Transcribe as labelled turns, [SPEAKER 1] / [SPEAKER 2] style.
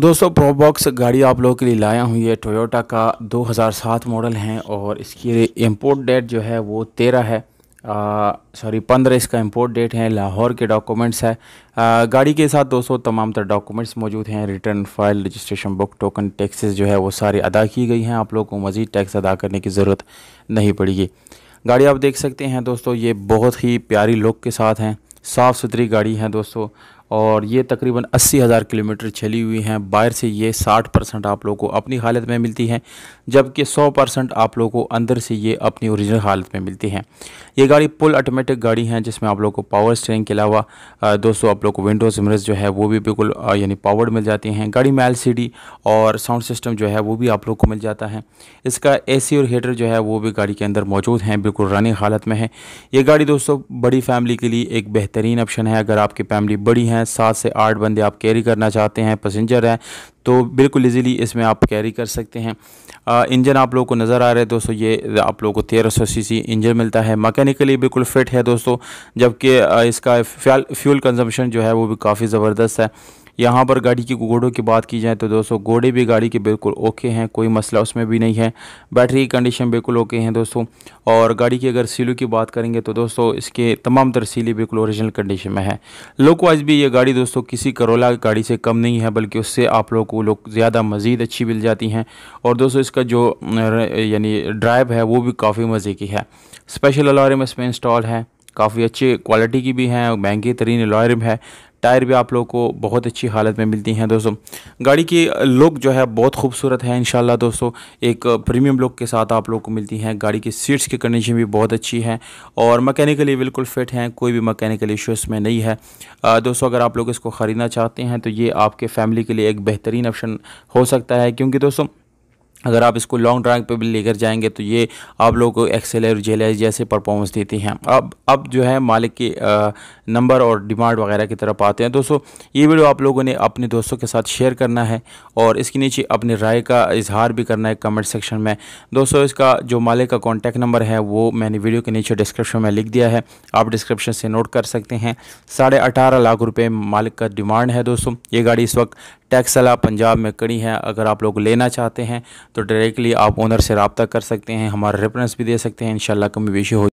[SPEAKER 1] दोस्तों प्रोबॉक्स गाड़ी आप लोगों के लिए लाया हुई है टोयोटा का 2007 मॉडल है और इसकी इम्पोर्ट डेट जो है वो तेरह है सॉरी पंद्रह इसका इम्पोर्ट डेट है लाहौर के डॉक्यूमेंट्स है आ, गाड़ी के साथ दोस्तों तमाम तर डॉक्यूमेंट्स मौजूद हैं return file registration book token taxes जो है वो सारी अदा की गई हैं आप लोगों को मज़ीद टैक्स अदा करने की ज़रूरत नहीं पड़ेगी गाड़ी आप देख सकते हैं दोस्तों ये बहुत ही प्यारी लुक के साथ हैं साफ़ सुथरी गाड़ी है दोस्तों और ये तकरीबन अस्सी हज़ार किलोमीटर चली हुई हैं बाहर से ये साठ परसेंट आप लोगों को अपनी हालत में मिलती हैं जबकि सौ परसेंट आप लोगों को अंदर से ये अपनी ओरिजिनल हालत में मिलती हैं ये गाड़ी फुल ऑटोमेटिक गाड़ी है जिसमें आप लोग को पावर स्टेरिंग के अलावा दोस्तों आप लोग को विंडोज सिमरस जो है वो भी बिल्कुल यानी पावर्ड मिल जाती हैं गाड़ी में एल और साउंड सिस्टम जो है वो भी आप लोग को मिल जाता है इसका ए और हीटर जो है वो भी गाड़ी के अंदर मौजूद हैं बिल्कुल रनिंग हालत में है ये गाड़ी दोस्तों बड़ी फैमिली के लिए एक बेहतरीन ऑप्शन है अगर आपकी फैमिली बड़ी है हैं सात से आठ बंदे आप कैरी करना चाहते हैं पैसेंजर हैं तो बिल्कुल इजीली इसमें आप कैरी कर सकते हैं इंजन आप लोगों को नज़र आ रहा है दोस्तों ये आप लोगों को तेरह सौ सी इंजन मिलता है मकैनिकली बिल्कुल फिट है दोस्तों जबकि इसका फ्यूल कंजम्पशन जो है वो भी काफ़ी ज़बरदस्त है यहाँ पर गाड़ी की घोड़ों की बात की जाए तो दोस्तों घोड़े भी गाड़ी के बिल्कुल ओके हैं कोई मसला उसमें भी नहीं है बैटरी की कंडीशन बिल्कुल ओके हैं दोस्तों और गाड़ी की अगर सीलों की बात करेंगे तो दोस्तों इसके तमाम तर बिल्कुल ओरिजिनल कंडीशन में है लुक वाइज भी ये गाड़ी दोस्तों किसी करोला गाड़ी से कम नहीं है बल्कि उससे आप लोगों को लोग ज़्यादा मज़ीद अच्छी मिल जाती हैं और दोस्तों इसका जो यानी ड्राइव है वो भी काफ़ी मज़े की है स्पेशल अलार्म इसमें इंस्टॉल है काफ़ी अच्छी क्वालिटी की भी हैं महंगी तरीन लॉयरम है टायर भी आप लोग को बहुत अच्छी हालत में मिलती हैं दोस्तों गाड़ी की लुक जो है बहुत खूबसूरत है इन दोस्तों एक प्रीमियम लुक के साथ आप लोग को मिलती हैं गाड़ी की सीट्स की कंडीशन भी बहुत अच्छी है और मकैनिकली बिल्कुल फिट हैं कोई भी मकैनिकल इशू इसमें नहीं है दोस्तों अगर आप लोग इसको ख़रीदना चाहते हैं तो ये आपके फैमिली के लिए एक बेहतरीन ऑप्शन हो सकता है क्योंकि दोस्तों अगर आप इसको लॉन्ग ड्राइव पे भी लेकर जाएंगे तो ये आप लोगों को एक्सेल और जेल जैसे परफॉर्मेंस देती हैं अब अब जो है मालिक के नंबर और डिमांड वगैरह की तरफ आते हैं दोस्तों ये वीडियो आप लोगों ने अपने दोस्तों के साथ शेयर करना है और इसके नीचे अपनी राय का इजहार भी करना है कमेंट सेक्शन में दोस्तों इसका जो मालिक का कॉन्टैक्ट नंबर है वो मैंने वीडियो के नीचे डिस्क्रिप्शन में लिख दिया है आप डिस्क्रिप्शन से नोट कर सकते हैं साढ़े लाख रुपये मालिक का डिमांड है दोस्तों ये गाड़ी इस वक्त टैक्स अला पंजाब में कड़ी है अगर आप लोग लेना चाहते हैं तो डायरेक्टली आप ओनर से रबता कर सकते हैं हमारा रेफरेंस भी दे सकते हैं इन कमी बेशी हो